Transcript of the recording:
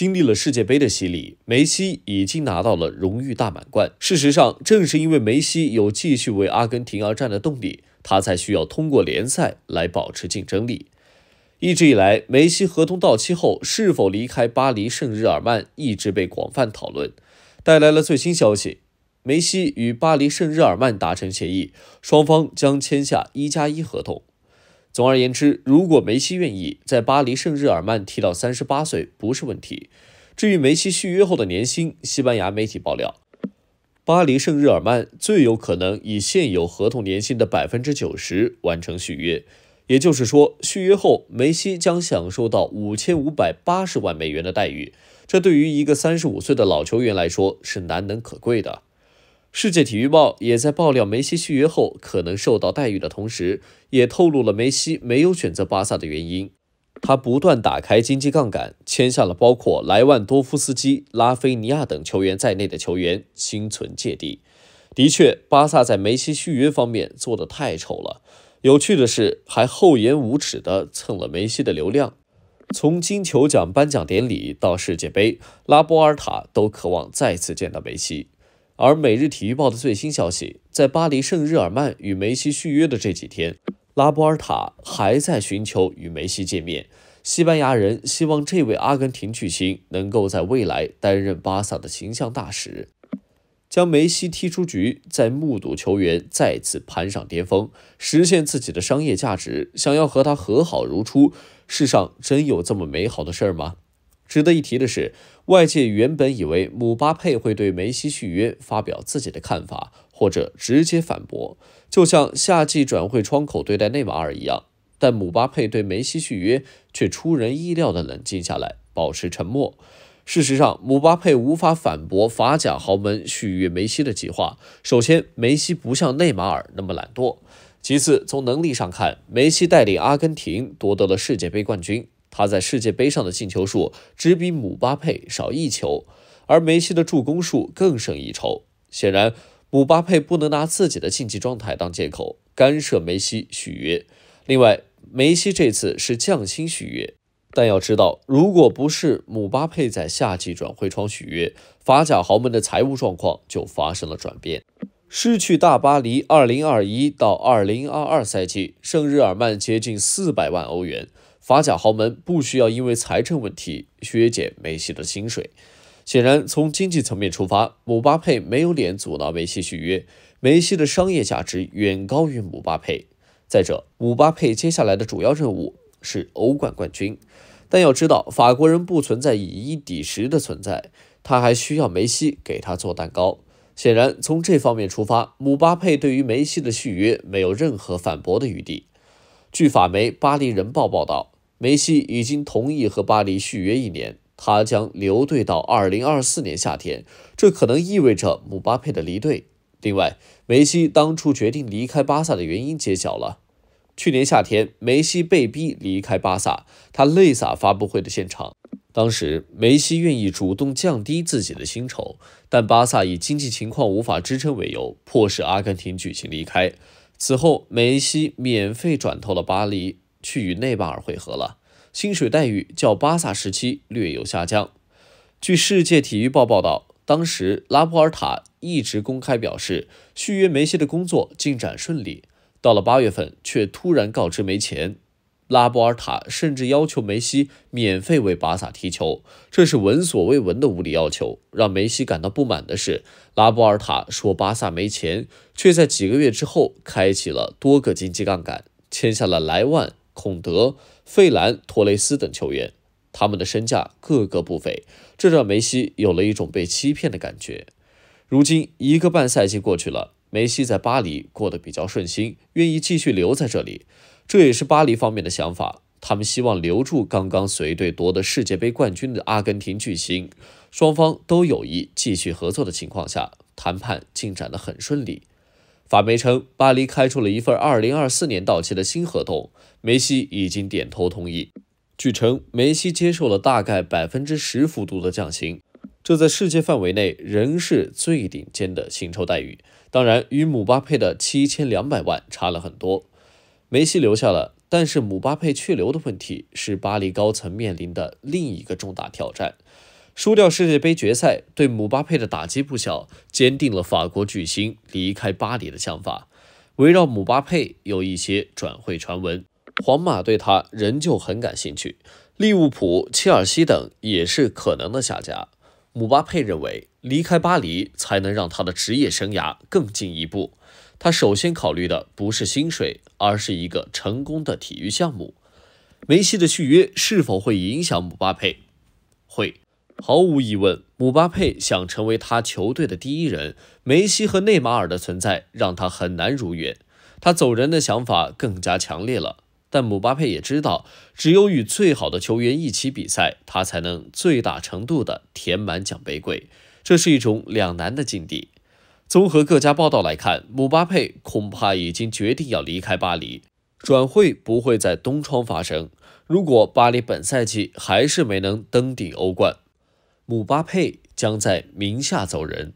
经历了世界杯的洗礼，梅西已经拿到了荣誉大满贯。事实上，正是因为梅西有继续为阿根廷而战的动力，他才需要通过联赛来保持竞争力。一直以来，梅西合同到期后是否离开巴黎圣日耳曼一直被广泛讨论。带来了最新消息，梅西与巴黎圣日耳曼达成协议，双方将签下一加一合同。总而言之，如果梅西愿意在巴黎圣日耳曼踢到三十八岁，不是问题。至于梅西续约后的年薪，西班牙媒体爆料，巴黎圣日耳曼最有可能以现有合同年薪的百分之九十完成续约，也就是说，续约后梅西将享受到五千五百八十万美元的待遇。这对于一个三十五岁的老球员来说是难能可贵的。《世界体育报》也在爆料梅西续约后可能受到待遇的同时，也透露了梅西没有选择巴萨的原因。他不断打开经济杠杆，签下了包括莱万多夫斯基、拉菲尼亚等球员在内的球员，心存芥蒂。的确，巴萨在梅西续约方面做的太丑了。有趣的是，还厚颜无耻地蹭了梅西的流量。从金球奖颁奖典礼到世界杯，拉波尔塔都渴望再次见到梅西。而《每日体育报》的最新消息，在巴黎圣日耳曼与梅西续约的这几天，拉波尔塔还在寻求与梅西见面。西班牙人希望这位阿根廷巨星能够在未来担任巴萨的形象大使，将梅西踢出局，在目睹球员再次攀上巅峰，实现自己的商业价值，想要和他和好如初，世上真有这么美好的事儿吗？值得一提的是，外界原本以为姆巴佩会对梅西续约发表自己的看法，或者直接反驳，就像夏季转会窗口对待内马尔一样。但姆巴佩对梅西续约却出人意料的冷静下来，保持沉默。事实上，姆巴佩无法反驳法甲豪门续约梅西的计划。首先，梅西不像内马尔那么懒惰；其次，从能力上看，梅西带领阿根廷夺得了世界杯冠军。他在世界杯上的进球数只比姆巴佩少一球，而梅西的助攻数更胜一筹。显然，姆巴佩不能拿自己的竞技状态当借口干涉梅西续约。另外，梅西这次是降薪续约，但要知道，如果不是姆巴佩在夏季转会窗续约，法甲豪门的财务状况就发生了转变，失去大巴黎。二零二一到二零二二赛季，圣日耳曼接近四百万欧元。法甲豪门不需要因为财政问题削减梅西的薪水。显然，从经济层面出发，姆巴佩没有脸阻挠梅西续约。梅西的商业价值远高于姆巴佩。再者，姆巴佩接下来的主要任务是欧冠冠军，但要知道，法国人不存在以一抵十的存在，他还需要梅西给他做蛋糕。显然，从这方面出发，姆巴佩对于梅西的续约没有任何反驳的余地。据法媒《巴黎人报》报道。梅西已经同意和巴黎续约一年，他将留队到二零二四年夏天。这可能意味着姆巴佩的离队。另外，梅西当初决定离开巴萨的原因揭晓了。去年夏天，梅西被逼离开巴萨，他泪洒发布会的现场。当时，梅西愿意主动降低自己的薪酬，但巴萨以经济情况无法支撑为由，迫使阿根廷举行离开。此后，梅西免费转投了巴黎。去与内巴尔会合了，薪水待遇较巴萨时期略有下降。据《世界体育报》报道，当时拉波尔塔一直公开表示续约梅西的工作进展顺利，到了八月份却突然告知没钱。拉波尔塔甚至要求梅西免费为巴萨踢球，这是闻所未闻的无理要求，让梅西感到不满的是，拉波尔塔说巴萨没钱，却在几个月之后开启了多个经济杠杆，签下了莱万。孔德、费兰、托雷斯等球员，他们的身价个个不菲，这让梅西有了一种被欺骗的感觉。如今一个半赛季过去了，梅西在巴黎过得比较顺心，愿意继续留在这里，这也是巴黎方面的想法。他们希望留住刚刚随队夺得世界杯冠军的阿根廷巨星。双方都有意继续合作的情况下，谈判进展得很顺利。法媒称，巴黎开出了一份二零二四年到期的新合同，梅西已经点头同意。据称，梅西接受了大概百分之十幅度的降薪，这在世界范围内仍是最顶尖的薪酬待遇。当然，与姆巴佩的七千两百万差了很多。梅西留下了，但是姆巴佩去留的问题是巴黎高层面临的另一个重大挑战。输掉世界杯决赛对姆巴佩的打击不小，坚定了法国巨星离开巴黎的想法。围绕姆巴佩有一些转会传闻，皇马对他仍旧很感兴趣，利物浦、切尔西等也是可能的下家。姆巴佩认为，离开巴黎才能让他的职业生涯更进一步。他首先考虑的不是薪水，而是一个成功的体育项目。梅西的续约是否会影响姆巴佩？会。毫无疑问，姆巴佩想成为他球队的第一人。梅西和内马尔的存在让他很难如愿。他走人的想法更加强烈了。但姆巴佩也知道，只有与最好的球员一起比赛，他才能最大程度地填满奖杯柜。这是一种两难的境地。综合各家报道来看，姆巴佩恐怕已经决定要离开巴黎。转会不会在冬窗发生。如果巴黎本赛季还是没能登顶欧冠，姆巴佩将在明夏走人。